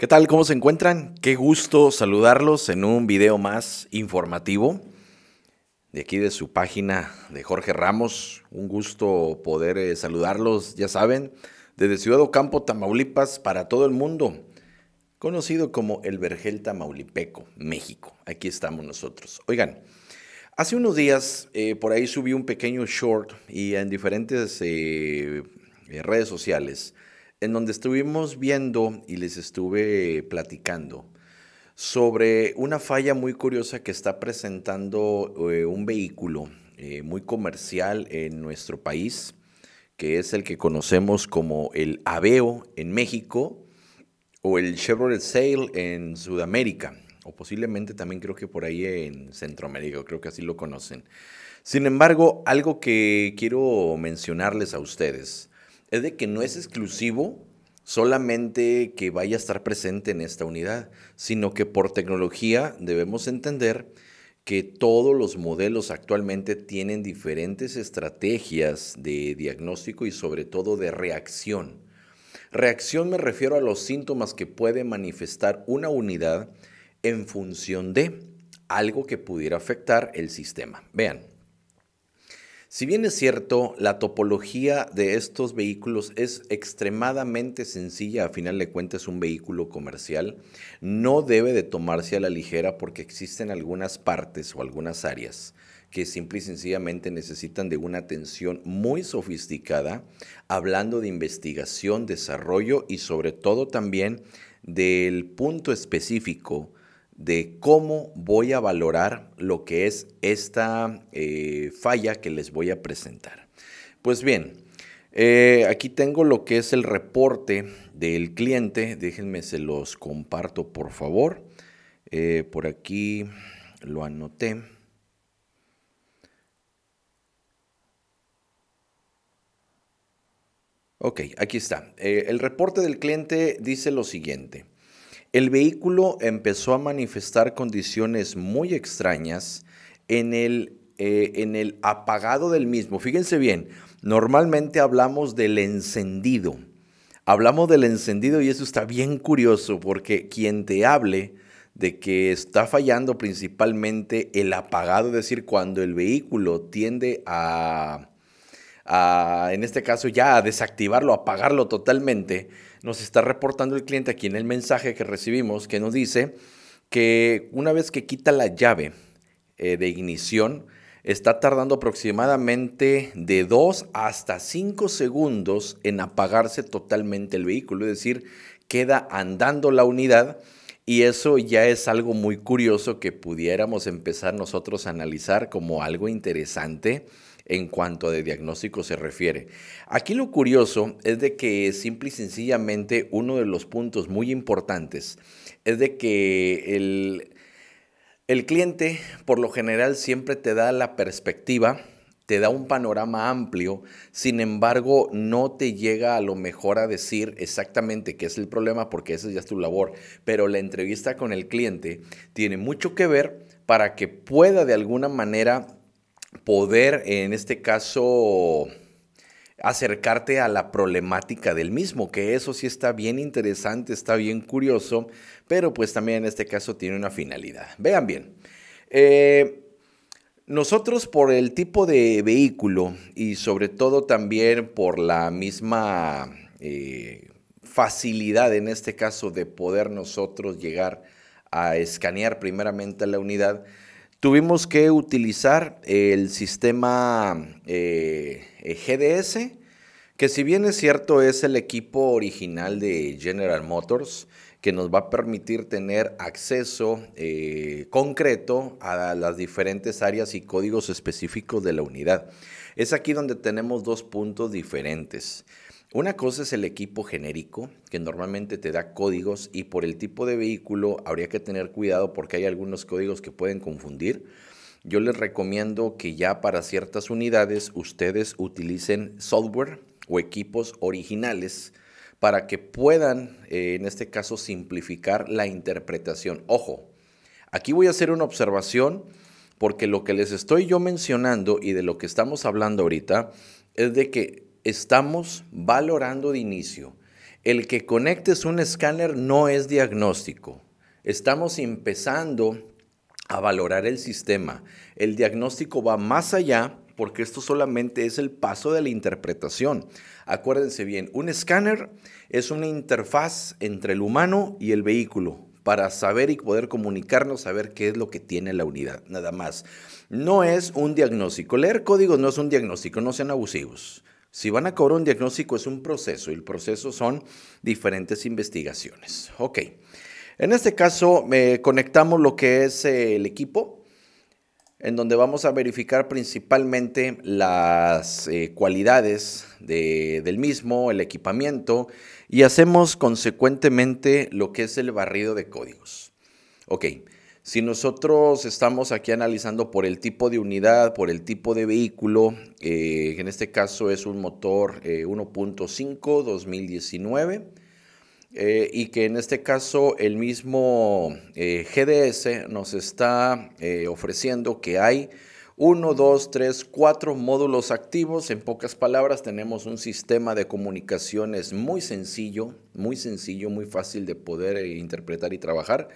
¿Qué tal? ¿Cómo se encuentran? Qué gusto saludarlos en un video más informativo de aquí de su página de Jorge Ramos. Un gusto poder eh, saludarlos, ya saben, desde Ciudad Ocampo, Tamaulipas, para todo el mundo, conocido como el Vergel Tamaulipeco, México. Aquí estamos nosotros. Oigan, hace unos días eh, por ahí subí un pequeño short y en diferentes eh, redes sociales en donde estuvimos viendo y les estuve platicando sobre una falla muy curiosa que está presentando eh, un vehículo eh, muy comercial en nuestro país, que es el que conocemos como el Aveo en México o el Chevrolet Sail en Sudamérica, o posiblemente también creo que por ahí en Centroamérica, creo que así lo conocen. Sin embargo, algo que quiero mencionarles a ustedes es de que no es exclusivo solamente que vaya a estar presente en esta unidad, sino que por tecnología debemos entender que todos los modelos actualmente tienen diferentes estrategias de diagnóstico y sobre todo de reacción. Reacción me refiero a los síntomas que puede manifestar una unidad en función de algo que pudiera afectar el sistema. Vean, si bien es cierto, la topología de estos vehículos es extremadamente sencilla, a final de cuentas es un vehículo comercial, no debe de tomarse a la ligera porque existen algunas partes o algunas áreas que simple y sencillamente necesitan de una atención muy sofisticada, hablando de investigación, desarrollo y sobre todo también del punto específico de cómo voy a valorar lo que es esta eh, falla que les voy a presentar. Pues bien, eh, aquí tengo lo que es el reporte del cliente. Déjenme, se los comparto por favor. Eh, por aquí lo anoté. Ok, aquí está. el reporte del cliente dice lo siguiente. El vehículo empezó a manifestar condiciones muy extrañas en el, eh, en el apagado del mismo. Fíjense bien, normalmente hablamos del encendido. Hablamos del encendido y eso está bien curioso porque quien te hable de que está fallando principalmente el apagado, es decir, cuando el vehículo tiende a, en este caso ya a desactivarlo, apagarlo totalmente, nos está reportando el cliente aquí en el mensaje que recibimos, que nos dice que una vez que quita la llave eh, de ignición, está tardando aproximadamente de 2 hasta 5 segundos en apagarse totalmente el vehículo, es decir, queda andando la unidad y eso ya es algo muy curioso que pudiéramos empezar nosotros a analizar como algo interesante en cuanto a de diagnóstico se refiere. Aquí lo curioso es de que simple y sencillamente uno de los puntos muy importantes es de que el, el cliente por lo general siempre te da la perspectiva te da un panorama amplio, sin embargo no te llega a lo mejor a decir exactamente qué es el problema porque esa ya es tu labor, pero la entrevista con el cliente tiene mucho que ver para que pueda de alguna manera poder, en este caso, acercarte a la problemática del mismo, que eso sí está bien interesante, está bien curioso, pero pues también en este caso tiene una finalidad. Vean bien. Eh, nosotros por el tipo de vehículo y sobre todo también por la misma eh, facilidad en este caso de poder nosotros llegar a escanear primeramente la unidad, Tuvimos que utilizar el sistema eh, GDS, que si bien es cierto es el equipo original de General Motors, que nos va a permitir tener acceso eh, concreto a las diferentes áreas y códigos específicos de la unidad. Es aquí donde tenemos dos puntos diferentes. Una cosa es el equipo genérico, que normalmente te da códigos y por el tipo de vehículo habría que tener cuidado porque hay algunos códigos que pueden confundir. Yo les recomiendo que ya para ciertas unidades ustedes utilicen software o equipos originales para que puedan, eh, en este caso, simplificar la interpretación. Ojo, aquí voy a hacer una observación porque lo que les estoy yo mencionando y de lo que estamos hablando ahorita es de que estamos valorando de inicio. El que conectes un escáner no es diagnóstico. Estamos empezando a valorar el sistema. El diagnóstico va más allá porque esto solamente es el paso de la interpretación. Acuérdense bien, un escáner es una interfaz entre el humano y el vehículo para saber y poder comunicarnos, saber qué es lo que tiene la unidad, nada más. No es un diagnóstico. Leer códigos no es un diagnóstico, no sean abusivos. Si van a cobrar un diagnóstico es un proceso y el proceso son diferentes investigaciones. Ok, en este caso conectamos lo que es eh, el equipo, en donde vamos a verificar principalmente las eh, cualidades del mismo, el equipamiento y hacemos consecuentemente lo que es el barrido de códigos. Ok. Si nosotros estamos aquí analizando por el tipo de unidad, por el tipo de vehículo, eh, en este caso es un motor 1.5 eh, 2019, eh, y que en este caso el mismo GDS nos está ofreciendo que hay 1, 2, 3, 4 módulos activos. En pocas palabras, tenemos un sistema de comunicaciones muy sencillo, muy sencillo, muy fácil de poder interpretar y trabajar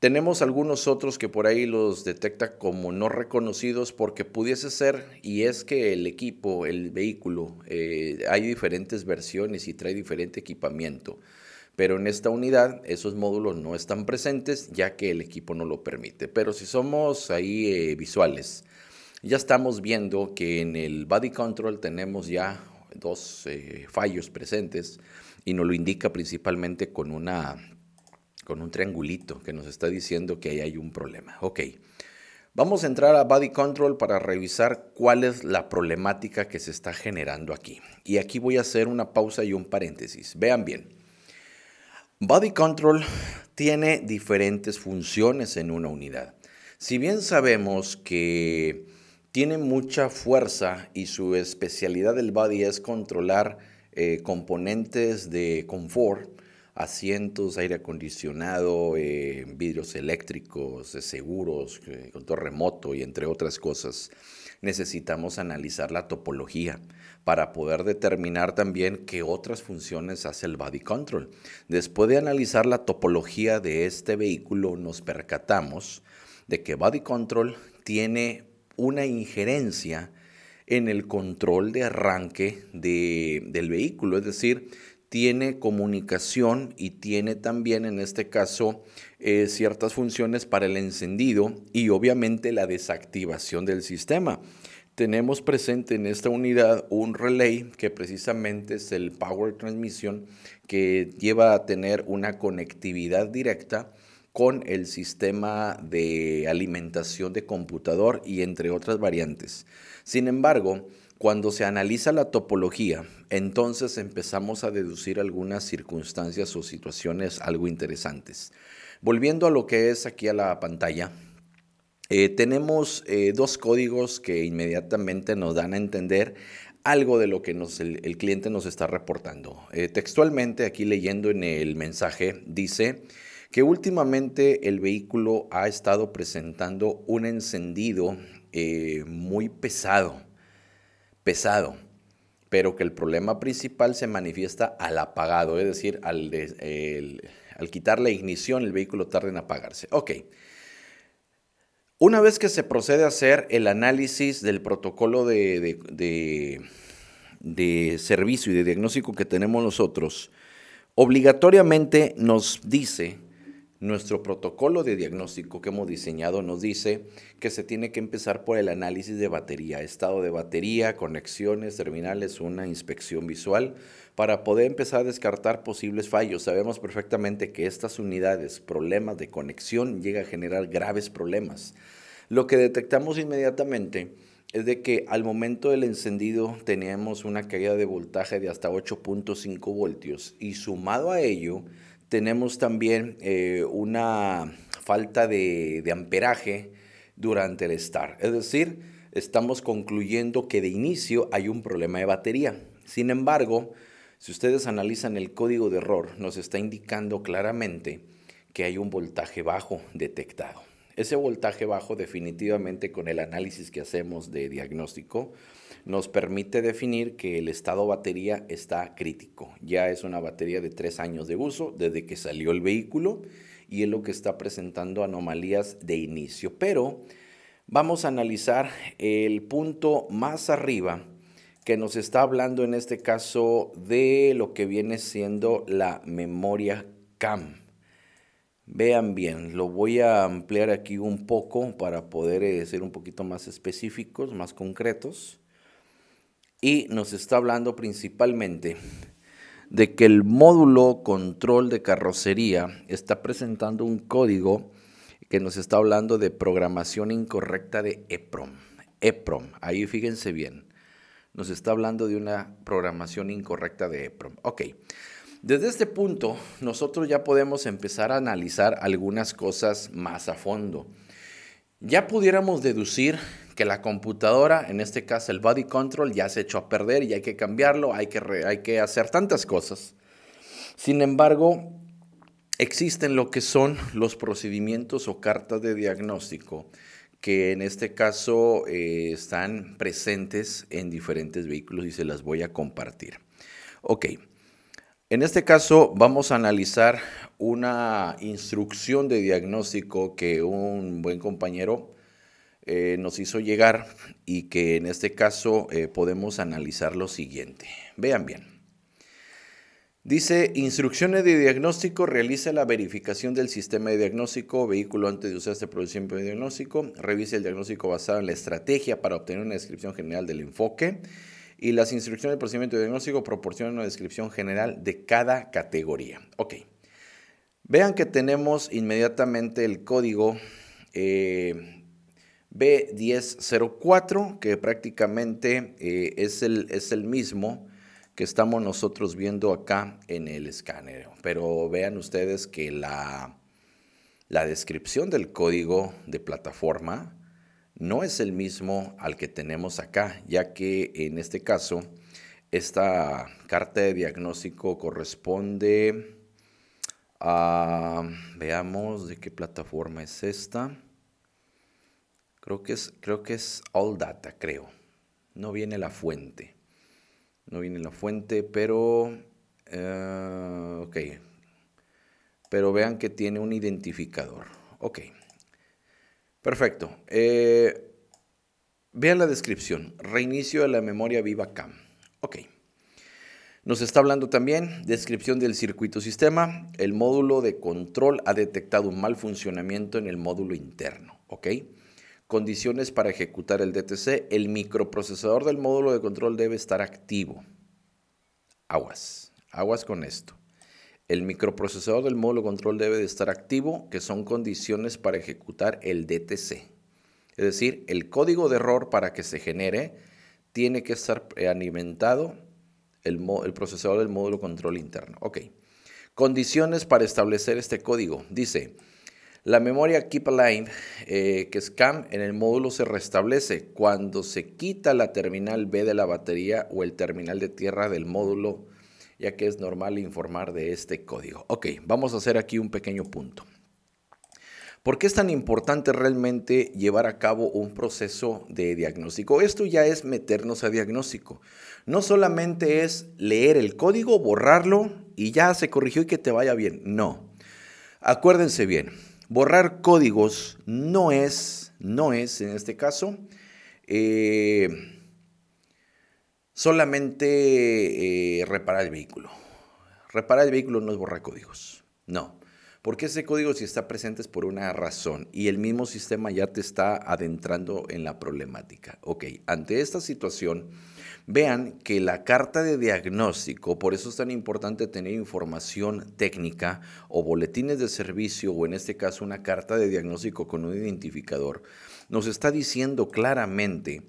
tenemos algunos otros que por ahí los detecta como no reconocidos porque pudiese ser, y es que el equipo, el vehículo, eh, hay diferentes versiones y trae diferente equipamiento. Pero en esta unidad esos módulos no están presentes ya que el equipo no lo permite. Pero si somos ahí eh, visuales, ya estamos viendo que en el body control tenemos ya dos eh, fallos presentes y nos lo indica principalmente con una con un triangulito que nos está diciendo que ahí hay un problema. Ok, vamos a entrar a Body Control para revisar cuál es la problemática que se está generando aquí. Y aquí voy a hacer una pausa y un paréntesis. Vean bien. Body Control tiene diferentes funciones en una unidad. Si bien sabemos que tiene mucha fuerza y su especialidad del body es controlar eh, componentes de confort, asientos, aire acondicionado, eh, vidrios eléctricos, eh, seguros, control remoto y entre otras cosas. Necesitamos analizar la topología para poder determinar también qué otras funciones hace el body control. Después de analizar la topología de este vehículo, nos percatamos de que body control tiene una injerencia en el control de arranque del vehículo, es decir, tiene comunicación y tiene también en este caso eh, ciertas funciones para el encendido y obviamente la desactivación del sistema. Tenemos presente en esta unidad un relay que precisamente es el Power Transmission que lleva a tener una conectividad directa con el sistema de alimentación de computador y entre otras variantes. Sin embargo, cuando se analiza la topología, entonces empezamos a deducir algunas circunstancias o situaciones algo interesantes. Volviendo a lo que es aquí a la pantalla, eh, tenemos eh, dos códigos que inmediatamente nos dan a entender algo de lo que el, cliente nos está reportando. Eh, textualmente, aquí leyendo en el mensaje, dice que últimamente el vehículo ha estado presentando un encendido muy pesado pesado, pero que el problema principal se manifiesta al apagado, es decir, al, al quitar la ignición el vehículo tarda en apagarse. Ok. Una vez que se procede a hacer el análisis del protocolo de, servicio y de diagnóstico que tenemos nosotros, obligatoriamente nos dice nuestro protocolo de diagnóstico que hemos diseñado nos dice que se tiene que empezar por el análisis de batería, estado de batería, conexiones, terminales, una inspección visual, para poder empezar a descartar posibles fallos. Sabemos perfectamente que estas unidades, problemas de conexión, llega a generar graves problemas. Lo que detectamos inmediatamente es de que al momento del encendido teníamos una caída de voltaje de hasta 8.5 voltios y sumado a ello tenemos también eh, una falta de, amperaje durante el start. Es decir, estamos concluyendo que de inicio hay un problema de batería. Sin embargo, si ustedes analizan el código de error, nos está indicando claramente que hay un voltaje bajo detectado. Ese voltaje bajo definitivamente con el análisis que hacemos de diagnóstico nos permite definir que el estado batería está crítico. Ya es una batería de tres años de uso desde que salió el vehículo y es lo que está presentando anomalías de inicio. Pero vamos a analizar el punto más arriba que nos está hablando en este caso de lo que viene siendo la memoria CAM. Vean bien, lo voy a ampliar aquí un poco para poder eh, ser un poquito más específicos, más concretos y nos está hablando principalmente de que el módulo control de carrocería está presentando un código que nos está hablando de programación incorrecta de EPROM. EPROM, ahí fíjense bien, nos está hablando de una programación incorrecta de EPROM. Ok, desde este punto nosotros ya podemos empezar a analizar algunas cosas más a fondo. Ya pudiéramos deducir que la computadora, en este caso el body control, ya se echó a perder y hay que cambiarlo, hay que, hay que hacer tantas cosas. Sin embargo, existen lo que son los procedimientos o cartas de diagnóstico que en este caso eh, están presentes en diferentes vehículos y se las voy a compartir. Ok, en este caso vamos a analizar una instrucción de diagnóstico que un buen compañero eh, nos hizo llegar y que en este caso eh, podemos analizar lo siguiente. Vean bien. Dice, instrucciones de diagnóstico, realiza la verificación del sistema de diagnóstico, vehículo antes de usar este procedimiento de diagnóstico, revise el diagnóstico basado en la estrategia para obtener una descripción general del enfoque y las instrucciones de procedimiento de diagnóstico proporcionan una descripción general de cada categoría. Ok, vean que tenemos inmediatamente el código eh, B1004, que prácticamente eh, es, el, mismo que estamos nosotros viendo acá en el escáner. Pero vean ustedes que la descripción del código de plataforma no es el mismo al que tenemos acá, ya que en este caso esta carta de diagnóstico corresponde a, veamos de qué plataforma es esta. Creo que es, creo que es All Data, creo. No viene la fuente. No viene la fuente, pero... Eh, ok. Pero vean que tiene un identificador. Ok. Perfecto. Eh, vean la descripción. Reinicio de la memoria viva CAM. Ok. Nos está hablando también descripción del circuito sistema. El módulo de control ha detectado un mal funcionamiento en el módulo interno. ¿Ok? Condiciones para ejecutar el DTC. El microprocesador del módulo de control debe estar activo. Aguas, aguas con esto. El microprocesador del módulo de control debe estar activo, que son condiciones para ejecutar el DTC. Es decir, el código de error para que se genere tiene que estar alimentado el, el procesador del módulo de control interno. Ok. Condiciones para establecer este código. Dice, la memoria Keep Alive, eh, que es CAM, en el módulo se restablece cuando se quita la terminal B de la batería o el terminal de tierra del módulo, ya que es normal informar de este código. Ok, vamos a hacer aquí un pequeño punto. ¿Por qué es tan importante realmente llevar a cabo un proceso de diagnóstico? Esto ya es meternos a diagnóstico. No solamente es leer el código, borrarlo y ya se corrigió y que te vaya bien. No. Acuérdense bien, Borrar códigos no es, no es en este caso, eh, solamente eh, reparar el vehículo. Reparar el vehículo no es borrar códigos, no. Porque ese código si está presente es por una razón y el mismo sistema ya te está adentrando en la problemática. Ok, ante esta situación Vean que la carta de diagnóstico, por eso es tan importante tener información técnica o boletines de servicio o en este caso una carta de diagnóstico con un identificador, nos está diciendo claramente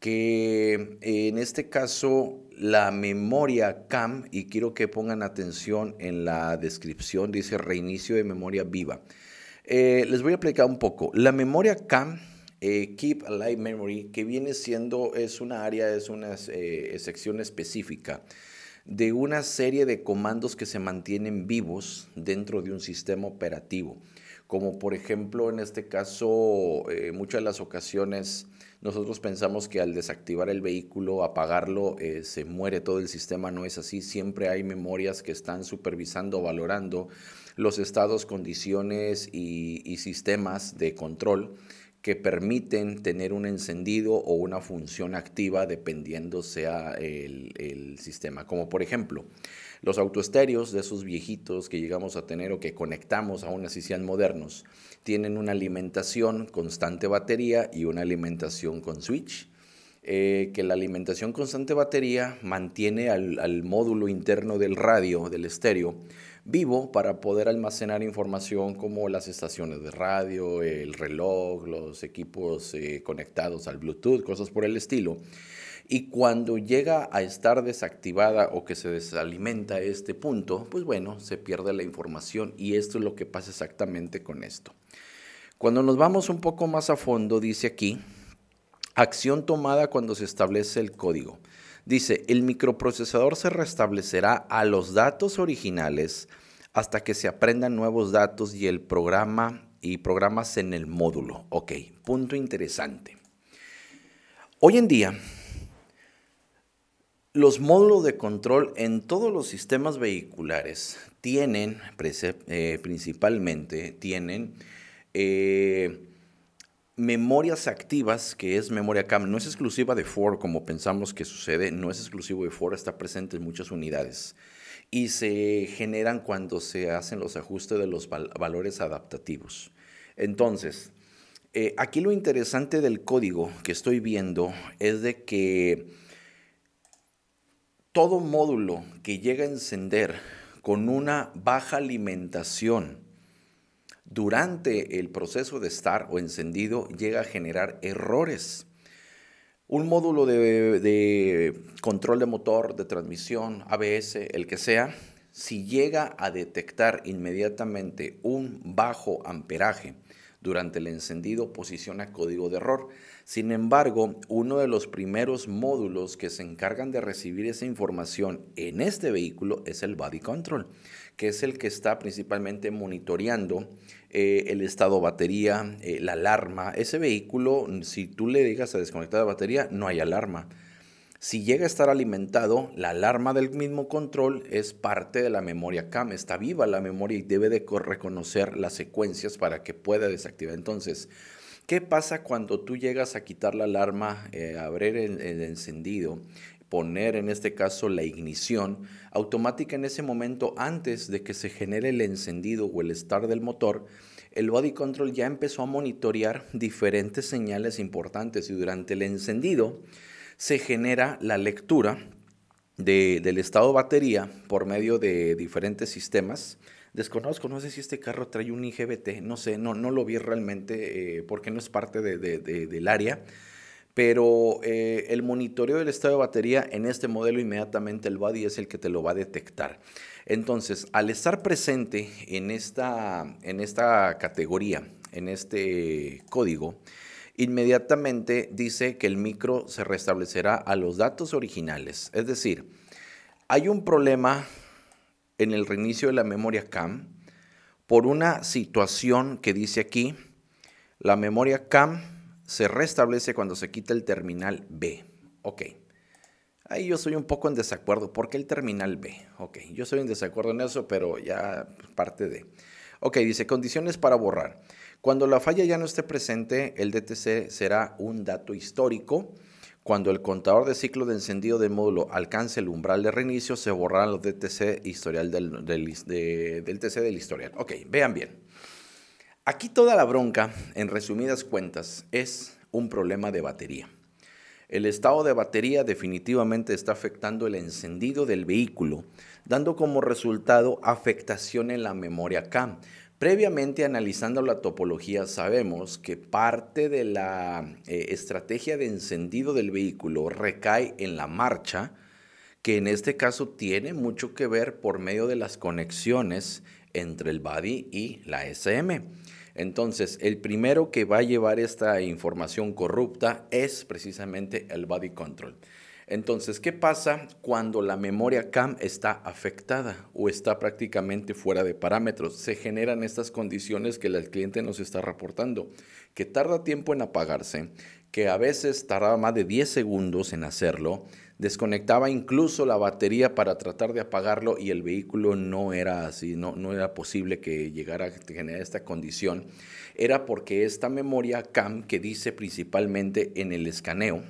que eh, en este caso la memoria CAM, y quiero que pongan atención en la descripción, dice reinicio de memoria viva. Eh, les voy a explicar un poco. La memoria CAM eh, Keep Alive Memory, que viene siendo, es una área, es una eh, eh, sección específica de una serie de comandos que se mantienen vivos dentro de un sistema operativo. Como por ejemplo, en este caso, eh, muchas de las ocasiones nosotros pensamos que al desactivar el vehículo, apagarlo, se muere todo el sistema. No es así. Siempre hay memorias que están supervisando, valorando los estados, condiciones y, y sistemas de control que permiten tener un encendido o una función activa dependiendo sea el, sistema. Como por ejemplo, los autoestéreos de esos viejitos que llegamos a tener o que conectamos aún así sean modernos, tienen una alimentación constante batería y una alimentación con switch. Eh, que la alimentación constante batería mantiene al, al módulo interno del radio, del estéreo, vivo para poder almacenar información como las estaciones de radio, el reloj, los equipos eh, conectados al Bluetooth, cosas por el estilo. Y cuando llega a estar desactivada o que se desalimenta este punto, pues bueno, se pierde la información y esto es lo que pasa exactamente con esto. Cuando nos vamos un poco más a fondo, dice aquí, acción tomada cuando se establece el código. Dice, el microprocesador se restablecerá a los datos originales hasta que se aprendan nuevos datos y el programa y programas en el módulo. Ok, punto interesante. Hoy en día, los módulos de control en todos los sistemas vehiculares tienen, eh, principalmente, tienen eh, memorias activas, que es memoria CAM, no es exclusiva de Ford como pensamos que sucede, no es exclusivo de Ford, está presente en muchas unidades y se generan cuando se hacen los ajustes de los valores adaptativos. Entonces, eh, aquí lo interesante del código que estoy viendo es de que todo módulo que llega a encender con una baja alimentación durante el proceso de estar o encendido llega a generar errores. Un módulo de, control de motor, de transmisión, ABS, el que sea, si llega a detectar inmediatamente un bajo amperaje durante el encendido posiciona código de error. Sin embargo, uno de los primeros módulos que se encargan de recibir esa información en este vehículo es el Body Control, que es el que está principalmente monitoreando eh, el estado batería, eh, la alarma. Ese vehículo, si tú le digas a desconectar la batería, no hay alarma si llega a estar alimentado, la alarma del mismo control es parte de la memoria CAM. Está viva la memoria y debe de reconocer las secuencias para que pueda desactivar. Entonces, ¿qué pasa cuando tú llegas a quitar la alarma, eh, abrir el, encendido poner en este caso la ignición automática en ese momento antes de que se genere el encendido o el estar del motor, el body control ya empezó a monitorear diferentes señales importantes y durante el encendido se genera la lectura del estado de batería por medio de diferentes sistemas. Desconozco, no sé si este carro trae un IGBT, no sé, no, no lo vi realmente eh, porque no es parte del área, pero eh, el monitoreo del estado de batería en este modelo inmediatamente el body es el que te lo va a detectar. Entonces, al estar presente en esta, en esta categoría, en este código, Inmediatamente dice que el micro se restablecerá a los datos originales. Es decir, hay un problema en el reinicio de la memoria CAM por una situación que dice aquí, la memoria CAM se restablece cuando se quita el terminal B. Ok. Ahí yo soy un poco en desacuerdo. ¿Por qué el terminal B? Ok, yo soy en desacuerdo en eso, pero ya parte de. Ok, dice condiciones para borrar. Cuando la falla ya no esté presente, el DTC será un dato histórico. Cuando el contador de ciclo de encendido del módulo alcance el umbral de reinicio, se borrará los DTC historial del, TC del historial. Ok, vean bien. Aquí toda la bronca, en resumidas cuentas, es un problema de batería. El estado de batería definitivamente está afectando el encendido del vehículo, dando como resultado afectación en la memoria CAM. Previamente analizando la topología sabemos que parte de la eh, estrategia de encendido del vehículo recae en la marcha, que en este caso tiene mucho que ver por medio de las conexiones entre el body y la SM. Entonces, el primero que va a llevar esta información corrupta es precisamente el body control. Entonces, ¿qué pasa cuando la memoria CAM está afectada o está prácticamente fuera de parámetros? Se generan estas condiciones que el cliente nos está reportando, que tarda tiempo en apagarse, que a veces tardaba más de 10 segundos en hacerlo, desconectaba incluso la batería para tratar de apagarlo y el vehículo no era así, no, no era posible que llegara a generar esta condición. Era porque esta memoria CAM que dice principalmente en el escaneo,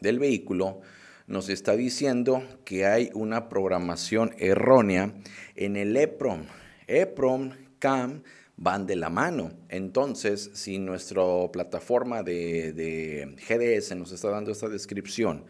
del vehículo nos está diciendo que hay una programación errónea en el EPROM. EPROM, CAM van de la mano. Entonces, si nuestra plataforma de, de GDS nos está dando esta descripción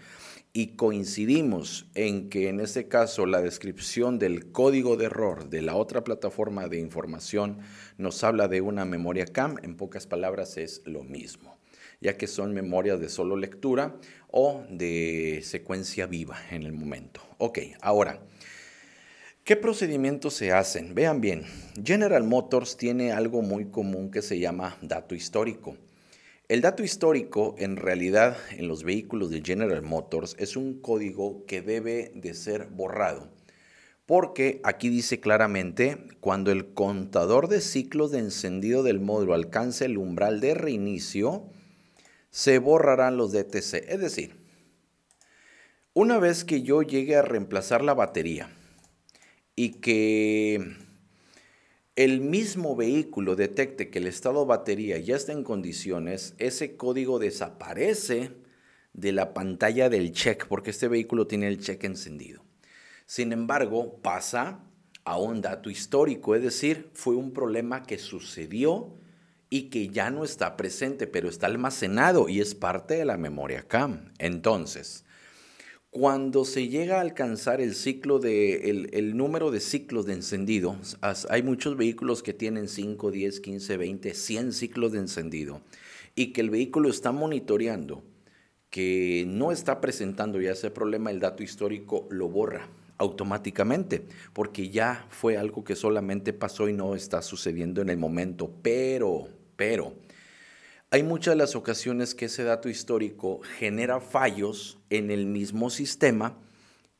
y coincidimos en que en este caso la descripción del código de error de la otra plataforma de información nos habla de una memoria CAM, en pocas palabras es lo mismo ya que son memorias de solo lectura o de secuencia viva en el momento. Ok, ahora, ¿qué procedimientos se hacen? Vean bien, General Motors tiene algo muy común que se llama dato histórico. El dato histórico en realidad en los vehículos de General Motors es un código que debe de ser borrado porque aquí dice claramente, cuando el contador de ciclos de encendido del módulo alcance el umbral de reinicio, se borrarán los DTC. Es decir, una vez que yo llegue a reemplazar la batería y que el mismo vehículo detecte que el estado batería ya está en condiciones, ese código desaparece de la pantalla del check, porque este vehículo tiene el check encendido. Sin embargo, pasa a un dato histórico, es decir, fue un problema que sucedió y que ya no está presente, pero está almacenado y es parte de la memoria CAM. Entonces, cuando se llega a alcanzar el ciclo de el, número de ciclos de encendido, hay muchos vehículos que tienen 5, 10, 15, 20, 100 ciclos de encendido y que el vehículo está monitoreando que no está presentando ya ese problema, el dato histórico lo borra automáticamente, porque ya fue algo que solamente pasó y no está sucediendo en el momento, pero pero hay muchas de las ocasiones que ese dato histórico genera fallos en el mismo sistema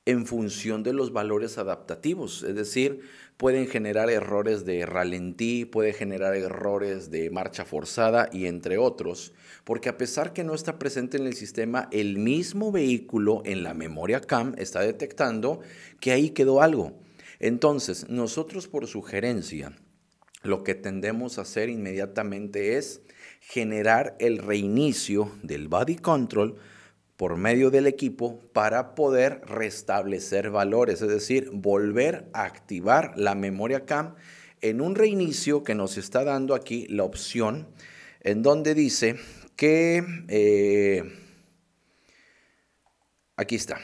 en función de los valores adaptativos, es decir, pueden generar errores de ralentí, puede generar errores de marcha forzada y entre otros, porque a pesar que no está presente en el sistema, el mismo vehículo en la memoria CAM está detectando que ahí quedó algo. Entonces, nosotros por sugerencia, lo que tendemos a hacer inmediatamente es generar el reinicio del body control por medio del equipo para poder restablecer valores, es decir, volver a activar la memoria CAM en un reinicio que nos está dando aquí la opción en donde dice que eh, aquí está,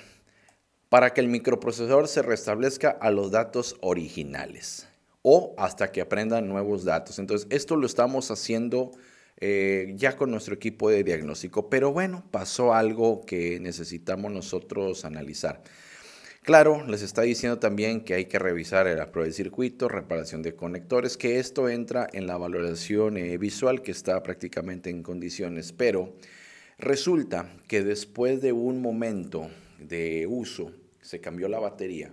para que el microprocesador se restablezca a los datos originales o hasta que aprendan nuevos datos. Entonces, esto lo estamos haciendo eh, ya con nuestro equipo de diagnóstico, pero bueno, pasó algo que necesitamos nosotros analizar. Claro, les está diciendo también que hay que revisar el apruebo de circuito, reparación de conectores, que esto entra en la valoración eh, visual que está prácticamente en condiciones, pero resulta que después de un momento de uso se cambió la batería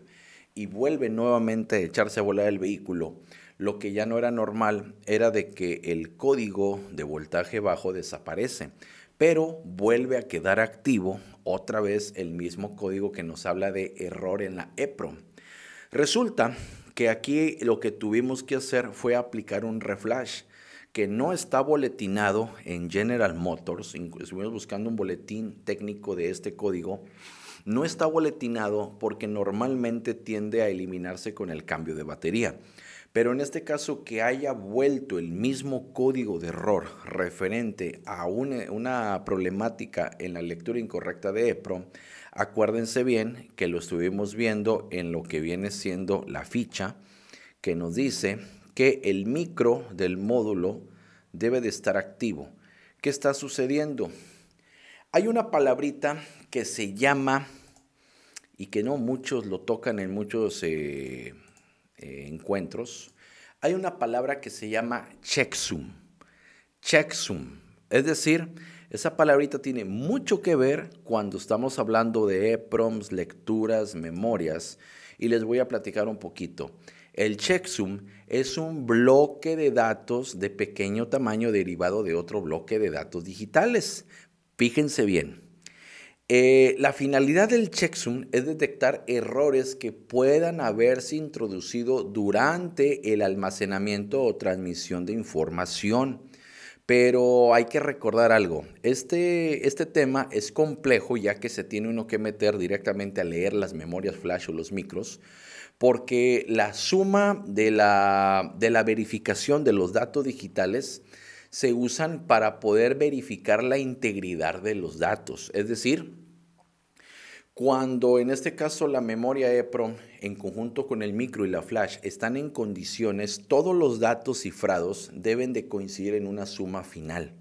y vuelve nuevamente a echarse a volar el vehículo. Lo que ya no era normal era de que el código de voltaje bajo desaparece, pero vuelve a quedar activo otra vez el mismo código que nos habla de error en la EPROM. Resulta que aquí lo que tuvimos que hacer fue aplicar un reflash que no está boletinado en General Motors. Estuvimos buscando un boletín técnico de este código no está boletinado porque normalmente tiende a eliminarse con el cambio de batería. Pero en este caso que haya vuelto el mismo código de error referente a una, problemática en la lectura incorrecta de EPRO. acuérdense bien que lo estuvimos viendo en lo que viene siendo la ficha que nos dice que el micro del módulo debe de estar activo. ¿Qué está sucediendo? Hay una palabrita que se llama, y que no muchos lo tocan en muchos eh, eh, encuentros, hay una palabra que se llama checksum. Checksum. Es decir, esa palabrita tiene mucho que ver cuando estamos hablando de EPROMs, lecturas, memorias, y les voy a platicar un poquito. El checksum es un bloque de datos de pequeño tamaño derivado de otro bloque de datos digitales. Fíjense bien. Eh, la finalidad del checksum es detectar errores que puedan haberse introducido durante el almacenamiento o transmisión de información. Pero hay que recordar algo, este, este, tema es complejo ya que se tiene uno que meter directamente a leer las memorias flash o los micros, porque la suma de la, de la verificación de los datos digitales se usan para poder verificar la integridad de los datos, es decir, cuando en este caso la memoria EEPROM en conjunto con el micro y la flash están en condiciones, todos los datos cifrados deben de coincidir en una suma final.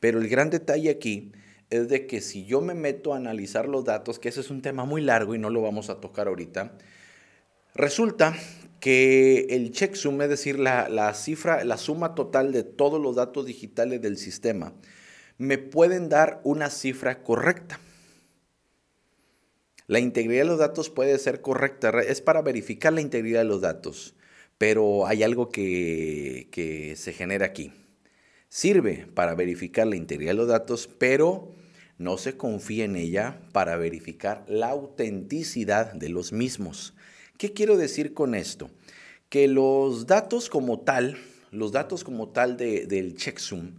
Pero el gran detalle aquí es de que si yo me meto a analizar los datos, que ese es un tema muy largo y no lo vamos a tocar ahorita, resulta que el checksum, es decir, la cifra, la suma total de todos los datos digitales del sistema, me pueden dar una cifra correcta. La integridad de los datos puede ser correcta, es para verificar la integridad de los datos, pero hay algo que, se genera aquí. Sirve para verificar la integridad de los datos, pero no se confía en ella para verificar la autenticidad de los mismos. ¿Qué quiero decir con esto? Que los datos como tal, los datos como tal del checksum,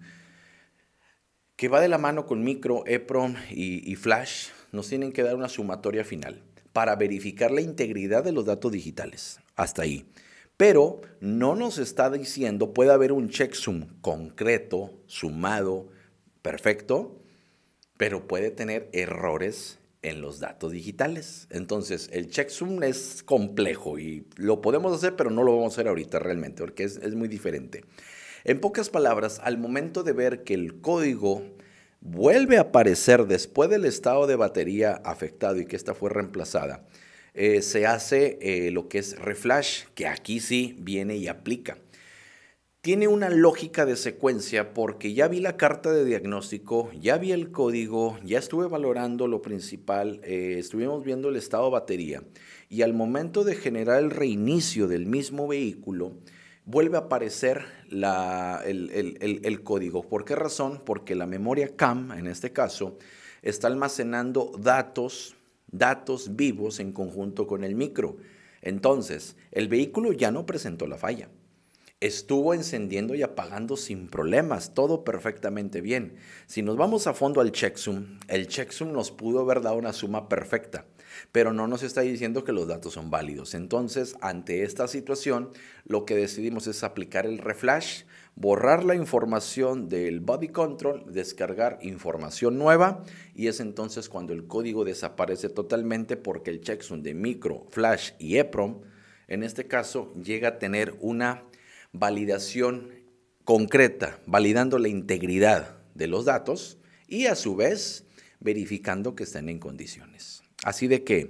que va de la mano con micro, EPROM y flash, nos tienen que dar una sumatoria final para verificar la integridad de los datos digitales. Hasta ahí. Pero no nos está diciendo, puede haber un checksum concreto, sumado, perfecto, pero puede tener errores en los datos digitales. Entonces, el checksum es complejo y lo podemos hacer, pero no lo vamos a hacer ahorita realmente, porque es, muy diferente. En pocas palabras, al momento de ver que el código vuelve a aparecer después del estado de batería afectado y que esta fue reemplazada, eh, se hace eh, lo que es reflash, que aquí sí viene y aplica. Tiene una lógica de secuencia porque ya vi la carta de diagnóstico, ya vi el código, ya estuve valorando lo principal, eh, estuvimos viendo el estado de batería y al momento de generar el reinicio del mismo vehículo, vuelve a aparecer el, el, código. ¿Por qué razón? Porque la memoria CAM, en este caso, está almacenando datos, datos vivos en conjunto con el micro. Entonces, el vehículo ya no presentó la falla. Estuvo encendiendo y apagando sin problemas, todo perfectamente bien. Si nos vamos a fondo al checksum, el checksum nos pudo haber dado una suma perfecta pero no nos está diciendo que los datos son válidos. Entonces, ante esta situación, lo que decidimos es aplicar el reflash, borrar la información del body control, descargar información nueva y es entonces cuando el código desaparece totalmente porque el checksum de micro, flash y EPROM, en este caso, llega a tener una validación concreta, validando la integridad de los datos y a su vez verificando que estén en condiciones. Así de que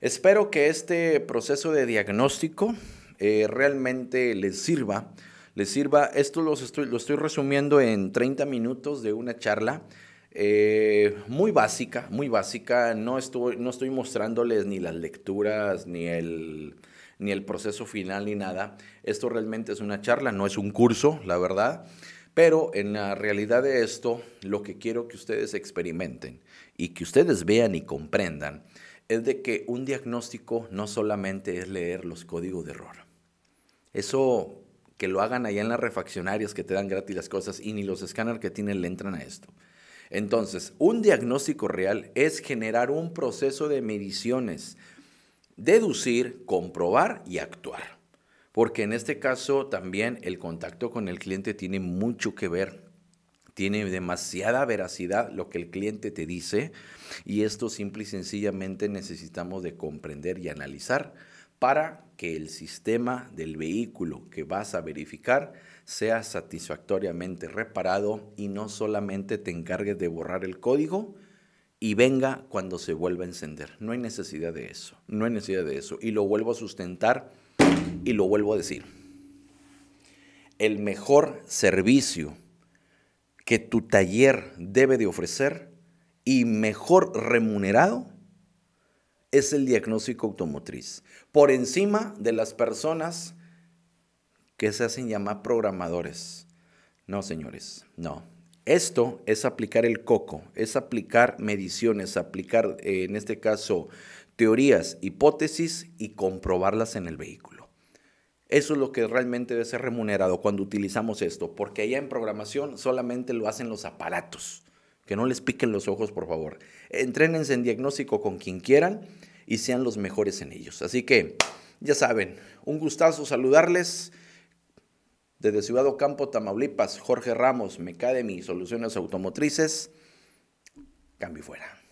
espero que este proceso de diagnóstico eh, realmente les sirva. Les sirva, esto estoy, lo estoy resumiendo en 30 minutos de una charla. Eh, muy básica, muy básica. No estoy, no estoy mostrándoles ni las lecturas, ni el, ni el proceso final, ni nada. Esto realmente es una charla, no es un curso, la verdad. Pero en la realidad de esto, lo que quiero que ustedes experimenten y que ustedes vean y comprendan es de que un diagnóstico no solamente es leer los códigos de error. Eso que lo hagan allá en las refaccionarias que te dan gratis las cosas y ni los escáneres que tienen le entran a esto. Entonces, un diagnóstico real es generar un proceso de mediciones, deducir, comprobar y actuar porque en este caso también el contacto con el cliente tiene mucho que ver tiene demasiada veracidad lo que el cliente te dice y esto simple y sencillamente necesitamos de comprender y analizar para que el sistema del vehículo que vas a verificar sea satisfactoriamente reparado y no solamente te encargues de borrar el código y venga cuando se vuelva a encender. No hay necesidad de eso, no hay necesidad de eso. Y lo vuelvo a sustentar y lo vuelvo a decir, el mejor servicio que tu taller debe de ofrecer y mejor remunerado es el diagnóstico automotriz, por encima de las personas que se hacen llamar programadores. No, señores, no. Esto es aplicar el coco, es aplicar mediciones, aplicar, eh, en este caso, teorías, hipótesis y comprobarlas en el vehículo. Eso es lo que realmente debe ser remunerado cuando utilizamos esto, porque allá en programación solamente lo hacen los aparatos. Que no les piquen los ojos, por favor. Entrénense en diagnóstico con quien quieran y sean los mejores en ellos. Así que, ya saben, un gustazo saludarles. Desde Ciudad Ocampo, Tamaulipas, Jorge Ramos, Mecademy Soluciones Automotrices. Cambio fuera.